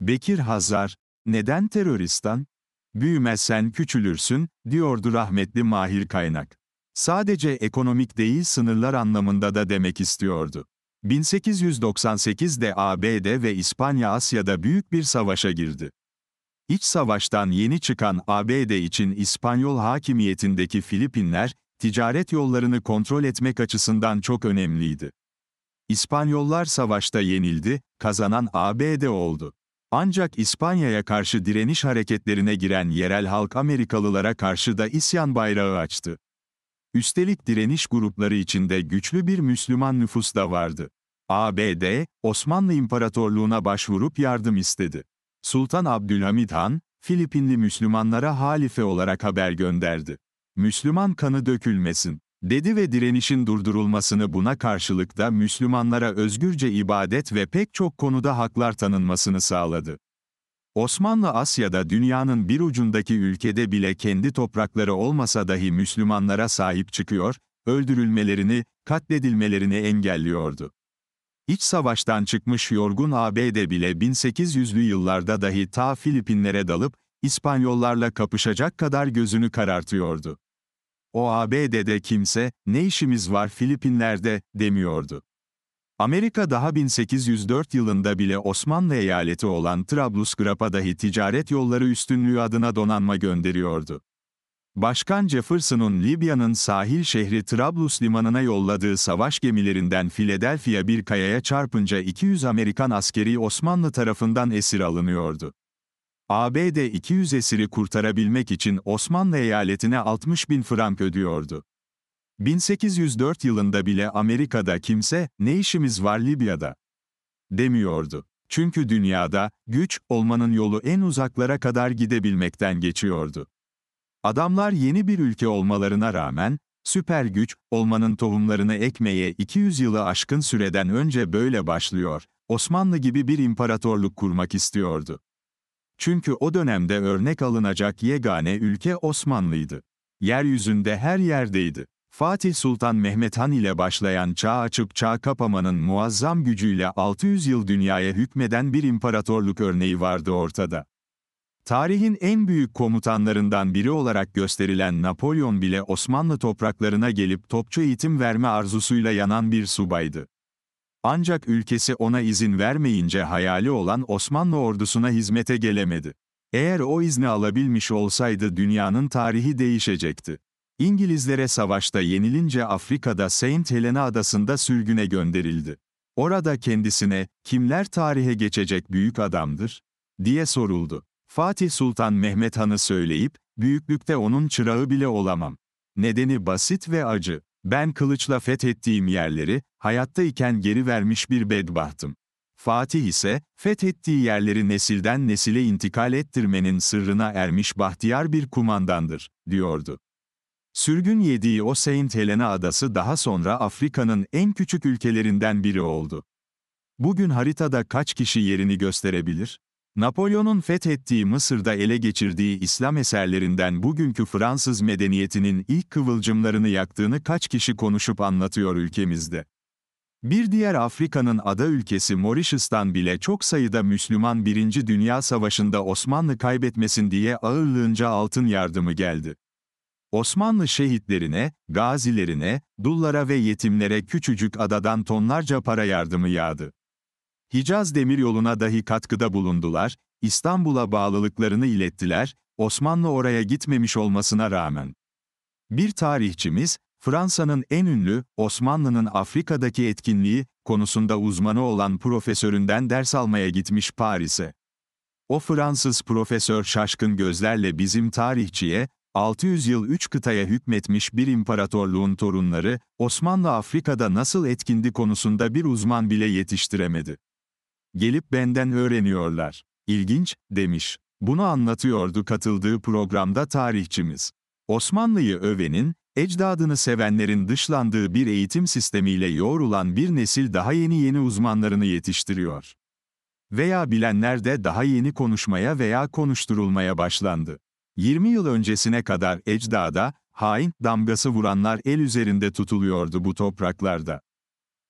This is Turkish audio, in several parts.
Bekir Hazar, neden teröristan? Büyümezsen küçülürsün, diyordu rahmetli Mahir Kaynak. Sadece ekonomik değil sınırlar anlamında da demek istiyordu. 1898'de ABD ve İspanya Asya'da büyük bir savaşa girdi. İç savaştan yeni çıkan ABD için İspanyol hakimiyetindeki Filipinler, ticaret yollarını kontrol etmek açısından çok önemliydi. İspanyollar savaşta yenildi, kazanan ABD oldu. Ancak İspanya'ya karşı direniş hareketlerine giren yerel halk Amerikalılara karşı da isyan bayrağı açtı. Üstelik direniş grupları içinde güçlü bir Müslüman nüfus da vardı. ABD, Osmanlı İmparatorluğu'na başvurup yardım istedi. Sultan Abdülhamid Han, Filipinli Müslümanlara halife olarak haber gönderdi. Müslüman kanı dökülmesin dedi ve direnişin durdurulmasını buna karşılık da Müslümanlara özgürce ibadet ve pek çok konuda haklar tanınmasını sağladı. Osmanlı Asya'da dünyanın bir ucundaki ülkede bile kendi toprakları olmasa dahi Müslümanlara sahip çıkıyor, öldürülmelerini, katledilmelerini engelliyordu. İç savaştan çıkmış yorgun ABD bile 1800'lü yıllarda dahi ta Filipinlere dalıp İspanyollarla kapışacak kadar gözünü karartıyordu. O ABD'de kimse, ne işimiz var Filipinler'de, demiyordu. Amerika daha 1804 yılında bile Osmanlı eyaleti olan Trablusgarp'a dahi ticaret yolları üstünlüğü adına donanma gönderiyordu. Başkan Jefferson'un Libya'nın sahil şehri Trablus limanına yolladığı savaş gemilerinden Philadelphia bir kayaya çarpınca 200 Amerikan askeri Osmanlı tarafından esir alınıyordu. ABD 200 esiri kurtarabilmek için Osmanlı eyaletine 60 bin frank ödüyordu. 1804 yılında bile Amerika'da kimse, ne işimiz var Libya'da? demiyordu. Çünkü dünyada, güç, olmanın yolu en uzaklara kadar gidebilmekten geçiyordu. Adamlar yeni bir ülke olmalarına rağmen, süper güç, olmanın tohumlarını ekmeye 200 yılı aşkın süreden önce böyle başlıyor, Osmanlı gibi bir imparatorluk kurmak istiyordu. Çünkü o dönemde örnek alınacak yegane ülke Osmanlıydı. Yeryüzünde her yerdeydi. Fatih Sultan Mehmet Han ile başlayan çağ açıp çağ kapamanın muazzam gücüyle 600 yıl dünyaya hükmeden bir imparatorluk örneği vardı ortada. Tarihin en büyük komutanlarından biri olarak gösterilen Napolyon bile Osmanlı topraklarına gelip topçu eğitim verme arzusuyla yanan bir subaydı. Ancak ülkesi ona izin vermeyince hayali olan Osmanlı ordusuna hizmete gelemedi. Eğer o izni alabilmiş olsaydı dünyanın tarihi değişecekti. İngilizlere savaşta yenilince Afrika'da Saint Helena adasında sürgüne gönderildi. Orada kendisine, kimler tarihe geçecek büyük adamdır? diye soruldu. Fatih Sultan Mehmet Han'ı söyleyip, büyüklükte onun çırağı bile olamam. Nedeni basit ve acı. Ben kılıçla fethettiğim yerleri, hayattayken geri vermiş bir bedbahtım. Fatih ise, fethettiği yerleri nesilden nesile intikal ettirmenin sırrına ermiş bahtiyar bir kumandandır, diyordu. Sürgün yediği o Saint Helena adası daha sonra Afrika'nın en küçük ülkelerinden biri oldu. Bugün haritada kaç kişi yerini gösterebilir? Napolyon'un fethettiği Mısır'da ele geçirdiği İslam eserlerinden bugünkü Fransız medeniyetinin ilk kıvılcımlarını yaktığını kaç kişi konuşup anlatıyor ülkemizde. Bir diğer Afrika'nın ada ülkesi Mauritius'tan bile çok sayıda Müslüman 1. Dünya Savaşı'nda Osmanlı kaybetmesin diye ağırlığınca altın yardımı geldi. Osmanlı şehitlerine, gazilerine, dullara ve yetimlere küçücük adadan tonlarca para yardımı yağdı. Hicaz Demiryolu'na dahi katkıda bulundular, İstanbul'a bağlılıklarını ilettiler, Osmanlı oraya gitmemiş olmasına rağmen. Bir tarihçimiz, Fransa'nın en ünlü, Osmanlı'nın Afrika'daki etkinliği konusunda uzmanı olan profesöründen ders almaya gitmiş Paris'e. O Fransız profesör şaşkın gözlerle bizim tarihçiye, 600 yıl 3 kıtaya hükmetmiş bir imparatorluğun torunları, Osmanlı Afrika'da nasıl etkindi konusunda bir uzman bile yetiştiremedi. Gelip benden öğreniyorlar. İlginç, demiş. Bunu anlatıyordu katıldığı programda tarihçimiz. Osmanlı'yı övenin, ecdadını sevenlerin dışlandığı bir eğitim sistemiyle yoğrulan bir nesil daha yeni yeni uzmanlarını yetiştiriyor. Veya bilenler de daha yeni konuşmaya veya konuşturulmaya başlandı. 20 yıl öncesine kadar ecdada, hain damgası vuranlar el üzerinde tutuluyordu bu topraklarda.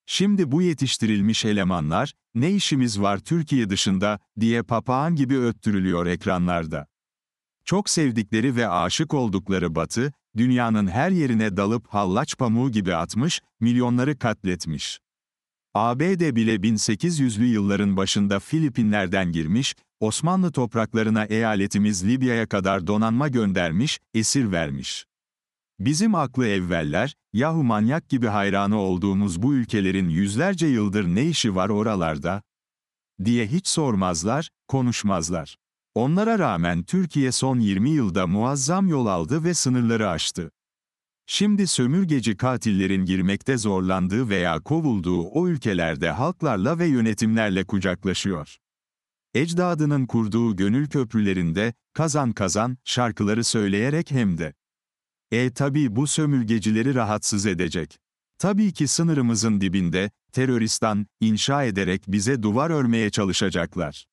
Şimdi bu yetiştirilmiş elemanlar, ne işimiz var Türkiye dışında diye papağan gibi öttürülüyor ekranlarda. Çok sevdikleri ve aşık oldukları Batı, dünyanın her yerine dalıp hallaç pamuğu gibi atmış, milyonları katletmiş. ABD bile 1800'lü yılların başında Filipinler'den girmiş, Osmanlı topraklarına eyaletimiz Libya'ya kadar donanma göndermiş, esir vermiş. Bizim aklı evveller, yahu manyak gibi hayranı olduğumuz bu ülkelerin yüzlerce yıldır ne işi var oralarda? diye hiç sormazlar, konuşmazlar. Onlara rağmen Türkiye son 20 yılda muazzam yol aldı ve sınırları aştı. Şimdi sömürgeci katillerin girmekte zorlandığı veya kovulduğu o ülkelerde halklarla ve yönetimlerle kucaklaşıyor. Ecdadının kurduğu gönül köprülerinde kazan kazan şarkıları söyleyerek hem de e tabi bu sömürgecileri rahatsız edecek. Tabii ki sınırımızın dibinde, teröristan, inşa ederek bize duvar örmeye çalışacaklar.